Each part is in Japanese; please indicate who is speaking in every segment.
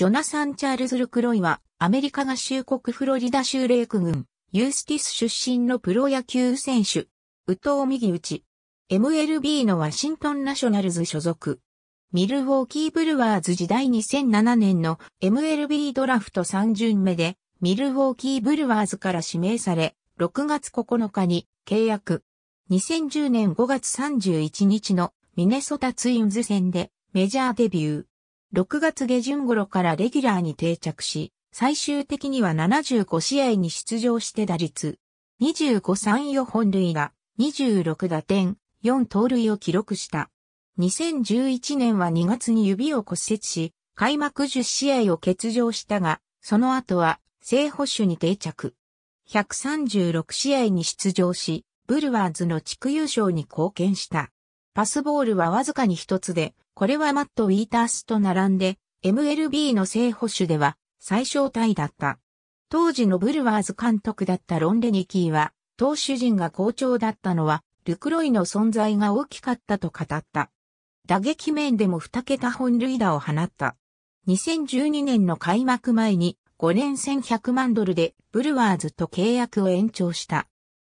Speaker 1: ジョナサン・チャールズ・ルクロイは、アメリカ合衆国フロリダ州レーク郡、ユースティス出身のプロ野球選手、宇藤右打ち、MLB のワシントン・ナショナルズ所属。ミルウォーキー・ブルワーズ時代2007年の MLB ドラフト3巡目で、ミルウォーキー・ブルワーズから指名され、6月9日に契約。2010年5月31日のミネソタツインズ戦でメジャーデビュー。6月下旬頃からレギュラーに定着し、最終的には75試合に出場して打率、25三4本塁打、26打点、4盗塁を記録した。2011年は2月に指を骨折し、開幕10試合を欠場したが、その後は正捕手に定着。136試合に出場し、ブルワーズの地区優勝に貢献した。パスボールはわずかに一つで、これはマット・ウィータースと並んで、MLB の正捕手では最小体だった。当時のブルワーズ監督だったロン・レニキーは、投手陣が好調だったのは、ルクロイの存在が大きかったと語った。打撃面でも2桁本塁打を放った。2012年の開幕前に5年1100万ドルでブルワーズと契約を延長した。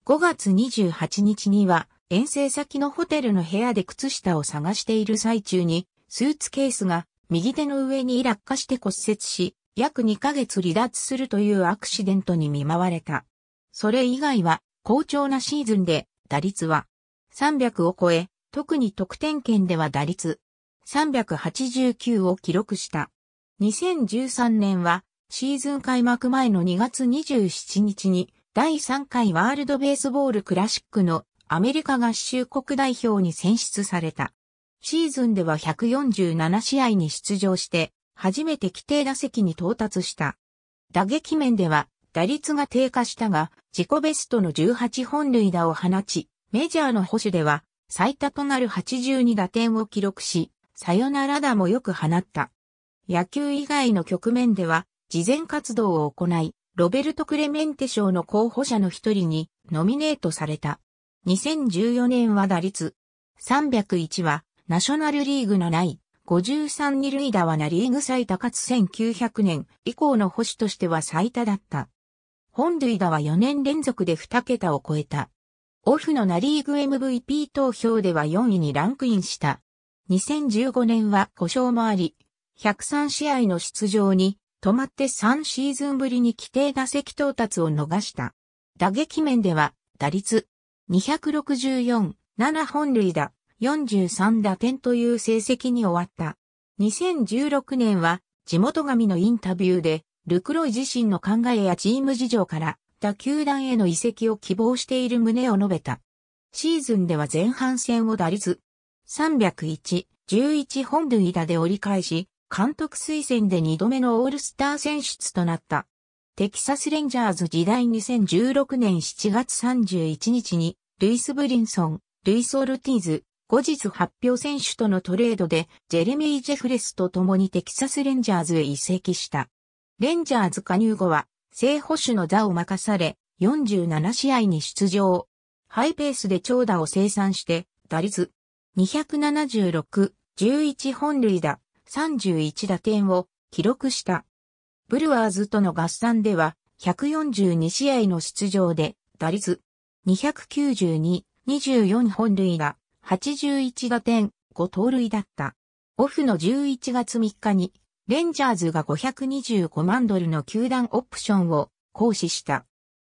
Speaker 1: 5月28日には遠征先のホテルの部屋で靴下を探している最中に、スーツケースが右手の上に落下して骨折し、約2ヶ月離脱するというアクシデントに見舞われた。それ以外は、好調なシーズンで、打率は300を超え、特に得点圏では打率389を記録した。2013年は、シーズン開幕前の2月27日に、第3回ワールドベースボールクラシックのアメリカ合衆国代表に選出された。シーズンでは147試合に出場して、初めて規定打席に到達した。打撃面では、打率が低下したが、自己ベストの18本塁打を放ち、メジャーの保守では、最多となる82打点を記録し、サヨナラ打もよく放った。野球以外の局面では、事前活動を行い、ロベルト・クレメンテ賞の候補者の一人にノミネートされた。2014年は打率301はナショナルリーグのない53二塁打はナリーグ最多かつ1900年以降の保守としては最多だった。本塁打は4年連続で2桁を超えた。オフのナリーグ MVP 投票では4位にランクインした。2015年は故障もあり、103試合の出場に止まって3シーズンぶりに規定打席到達を逃した。打撃面では打率264、7本塁打、43打点という成績に終わった。2016年は、地元紙のインタビューで、ルクロイ自身の考えやチーム事情から、打球団への移籍を希望している旨を述べた。シーズンでは前半戦を打率、301、11本塁打で折り返し、監督推薦で2度目のオールスター選出となった。テキサスレンジャーズ時代2016年7月31日に、ルイス・ブリンソン、ルイス・オルティーズ、後日発表選手とのトレードで、ジェレミー・ジェフレスと共にテキサスレンジャーズへ移籍した。レンジャーズ加入後は、正捕手の座を任され、47試合に出場。ハイペースで長打を生産して、打率276、11本塁打、31打点を記録した。ブルワーズとの合算では、142試合の出場で、打率292、24本塁打、81打点、5盗塁だった。オフの11月3日に、レンジャーズが525万ドルの球団オプションを行使した。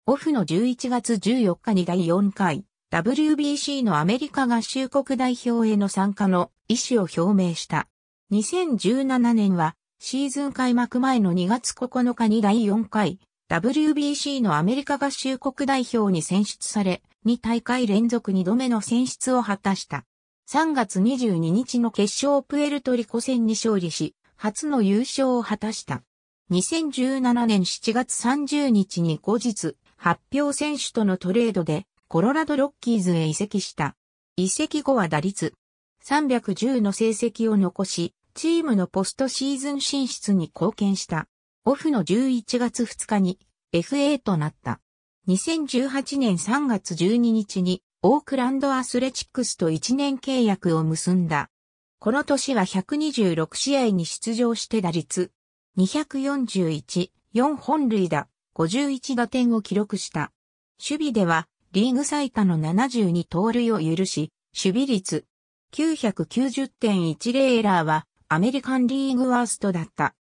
Speaker 1: オフの11月14日に第4回 WBC のアメリカ合衆国代表への参加の意思を表明した。2017年はシーズン開幕前の2月9日に第4回 WBC のアメリカ合衆国代表に選出され、2大会連続2度目の選出を果たした。3月22日の決勝プエルトリコ戦に勝利し、初の優勝を果たした。2017年7月30日に後日、発表選手とのトレードで、コロラドロッキーズへ移籍した。移籍後は打率310の成績を残し、チームのポストシーズン進出に貢献した。オフの11月2日に FA となった。2018年3月12日にオークランドアスレチックスと1年契約を結んだ。この年は126試合に出場して打率241、4本塁打、51打点を記録した。守備ではリーグ最多の72盗塁を許し、守備率990.10エラーはアメリカンリーグワーストだった。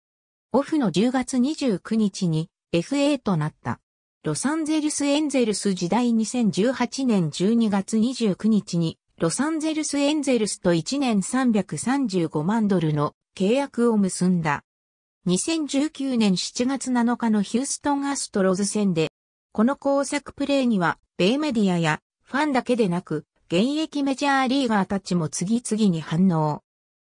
Speaker 1: オフの10月29日に FA となった。ロサンゼルスエンゼルス時代2018年12月29日にロサンゼルスエンゼルスと1年335万ドルの契約を結んだ。2019年7月7日のヒューストンアストロズ戦で、この工作プレーには、米メディアやファンだけでなく、現役メジャーリーガーたちも次々に反応。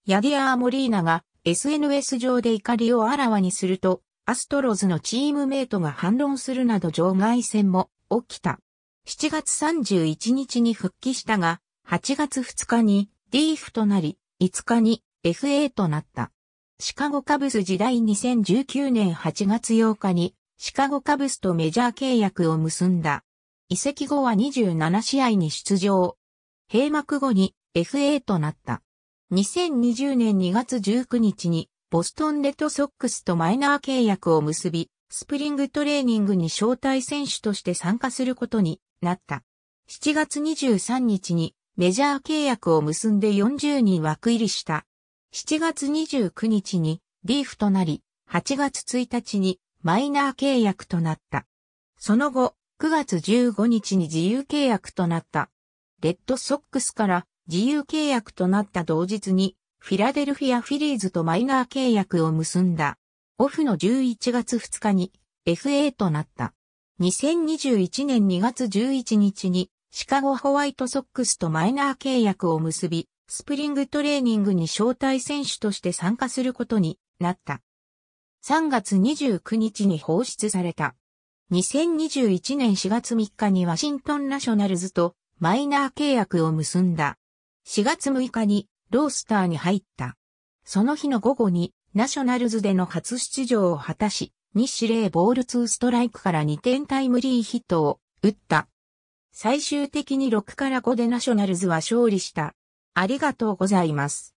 Speaker 1: ヤディアー・モリーナが SNS 上で怒りをあらわにすると、アストロズのチームメイトが反論するなど場外戦も起きた。7月31日に復帰したが、8月2日にーフとなり、5日に FA となった。シカゴカブス時代2019年8月8日にシカゴカブスとメジャー契約を結んだ。移籍後は27試合に出場。閉幕後に FA となった。2020年2月19日にボストンレッドソックスとマイナー契約を結び、スプリングトレーニングに招待選手として参加することになった。7月23日にメジャー契約を結んで40人枠入りした。7月29日にリーフとなり、8月1日にマイナー契約となった。その後、9月15日に自由契約となった。レッドソックスから自由契約となった同日に、フィラデルフィア・フィリーズとマイナー契約を結んだ。オフの11月2日に FA となった。2021年2月11日にシカゴホワイトソックスとマイナー契約を結び、スプリングトレーニングに招待選手として参加することになった。3月29日に放出された。2021年4月3日にワシントンナショナルズとマイナー契約を結んだ。4月6日にロースターに入った。その日の午後にナショナルズでの初出場を果たし、日指令ボール2ストライクから2点タイムリーヒットを打った。最終的に6から5でナショナルズは勝利した。ありがとうございます。